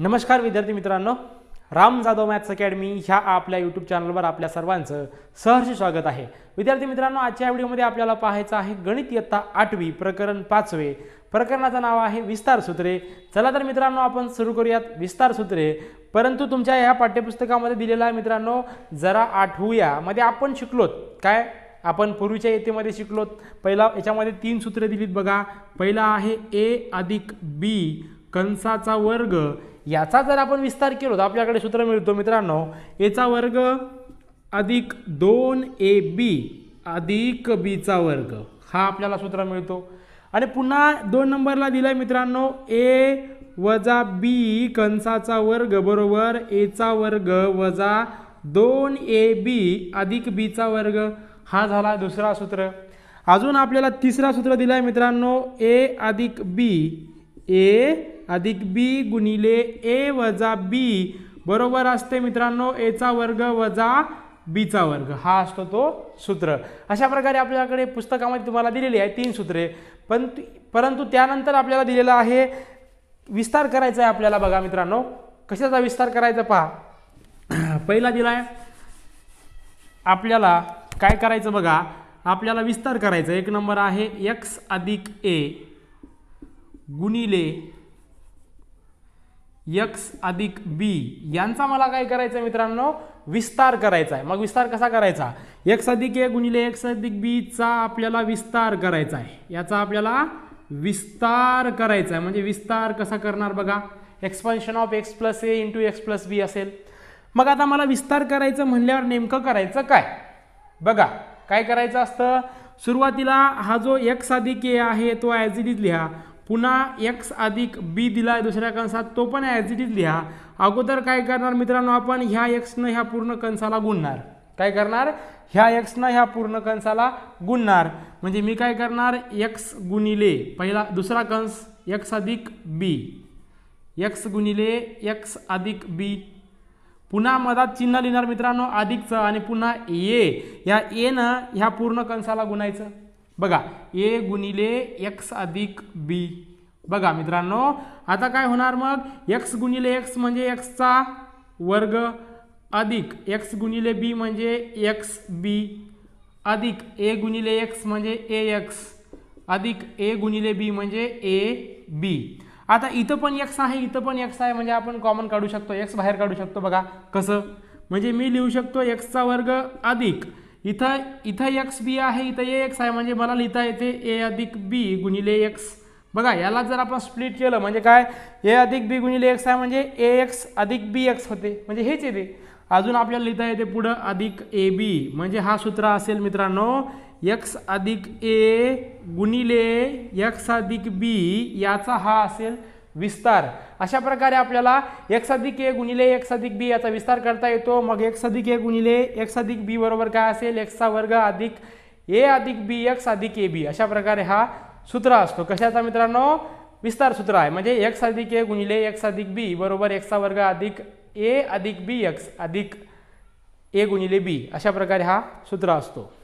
नमस्कार विद्यार्थी मित्रांनो राम जाधव मॅथ्स अकॅडमी ह्या आपल्या यूट्यूब चॅनलवर आपल्या सर्वांचं सहर्ष स्वागत आहे विद्यार्थी मित्रांनो आजच्या व्हिडिओमध्ये आपल्याला पाहायचं आहे गणित इयत्ता आठवी प्रकरण पाचवे प्रकरणाचं नाव आहे विस्तार सूत्रे चला तर मित्रांनो आपण सुरू करूयात विस्तार सूत्रे परंतु तुमच्या ह्या पाठ्यपुस्तकामध्ये दिलेला आहे मित्रांनो जरा आठवूया मध्ये आपण शिकलोत काय आपण पूर्वीच्या येतेमध्ये शिकलोत पहिला याच्यामध्ये तीन सूत्रे दिलीत बघा पहिला आहे ए अधिक बी कंसाचा वर्ग याचा जर आपण विस्तार केलो तर आपल्याकडे सूत्र मिळतो मित्रांनो एचा वर्ग अधिक दोन ए बी अधिक बीचा वर्ग हा आपल्याला सूत्र मिळतो आणि पुन्हा दोन नंबरला दिलाय मित्रांनो ए वजा बी कंसाचा वर्ग बरोबर एचा वर्ग वजा दोन ए बी अधिक बीचा वर्ग हा झाला दुसरा सूत्र अजून आपल्याला तिसरा सूत्र दिलाय मित्रांनो ए अधिक बी ए अधिक बी गुणिले ए वजा बी बरोबर असते मित्रांनो एचा वर्ग वजा बीचा वर्ग हा असतो तो सूत्र अशा प्रकारे आपल्याकडे पुस्तकामध्ये तुम्हाला दिलेली आहे तीन सूत्रे पण परंतु त्यानंतर आपल्याला दिलेला आहे विस्तार करायचा आहे आपल्याला बघा मित्रांनो कशाचा विस्तार करायचा पहा पहिला दिला आहे आपल्याला काय करायचं बघा आपल्याला विस्तार करायचा एक नंबर आहे एक्स अधिक ए गुणिले यक्स अधिक बी यांचा मला काय करायचं आहे मित्रांनो विस्तार करायचा आहे मग विस्तार कसा करायचा यक्स अधिक ए गुणिले यक्स अधिक बीचा आपल्याला विस्तार करायचा आहे याचा आपल्याला विस्तार करायचा आहे म्हणजे विस्तार कसा करणार बघा expansion of x plus a into x plus b असेल मग आता मला विस्तार करायचं म्हणल्यावर नेमकं करायचं काय बघा काय करायचं असतं सुरुवातीला हा जो एक्स अधिक ए आहे तो ॲज इट इज लिहा पुन्हा एक्स अधिक बी दिला आहे दुसऱ्या कंसात तो पण ॲज इट इज लिहा अगोदर काय करणार मित्रांनो आपण ह्या एक्सनं ह्या पूर्ण कंसाला गुणणार काय करणार ह्या एक्सनं ह्या पूर्ण कंसाला गुणणार म्हणजे मी काय करणार एक्स गुणिले पहिला दुसरा कंस एक्स अधिक बी एक्स गुणिले एक्स अधिक बी पुन्हा मधात चिन्ह लिहिणार मित्रांनो अधिकचं आणि पुन्हा ए या एनं ह्या पूर्ण कंसाला गुणायचं बघा ए गुणिले एक्स अधिक बी बघा मित्रांनो आता काय होणार मग एक्स गुणिले एक्स म्हणजे एक्सचा वर्ग अधिक एक्स गुणिले बी म्हणजे एक्स बी अधिक ए गुणिले एक्स म्हणजे ए एक्स अधिक ए गुणिले बी म्हणजे ए बी आता इथं पण एक्स आहे इथं पण एक्स आहे म्हणजे आपण कॉमन काढू शकतो एक्स बाहेर काढू शकतो बघा कसं म्हणजे मी लिहू शकतो एक्सचा वर्ग अधिक इथं इथं एक्स बी आहे इथं ए एक्स आहे म्हणजे मला लिहिता येते ए अधिक बी गुणिले एक्स बघा याला जर आपण स्प्लिट केलं म्हणजे काय ए अधिक बी गुणिले एक्स आहे म्हणजे ए एक्स अधिक बी एक्स होते म्हणजे हेच येते अजून आपल्याला लिहिता येते पुढं अधिक ए बी म्हणजे हा सूत्र असेल मित्रांनो एक्स अधिक ए गुणिले एक्स अधिक बी याचा हा असेल विस्तार अशा प्रकारे आपल्याला एक साधिक ए गुणिले एक अधिक बी याचा विस्तार करता येतो मग एक साधिक ए गुणिले एक अधिक बी बरोबर काय असेल एक्सचा वर्ग अधिक ए अधिक बी एक्स अधिक ए बी अशा प्रकारे हा सूत्र असतो कशाचा मित्रांनो विस्तार सूत्र आहे म्हणजे एक्स अधिक ए गुणिले एक्स अधिक बी बरोबर एक्सचा वर्ग अधिक ए अधिक बी एक्स अधिक ए गुणिले बी अशा प्रकारे हा सूत्र असतो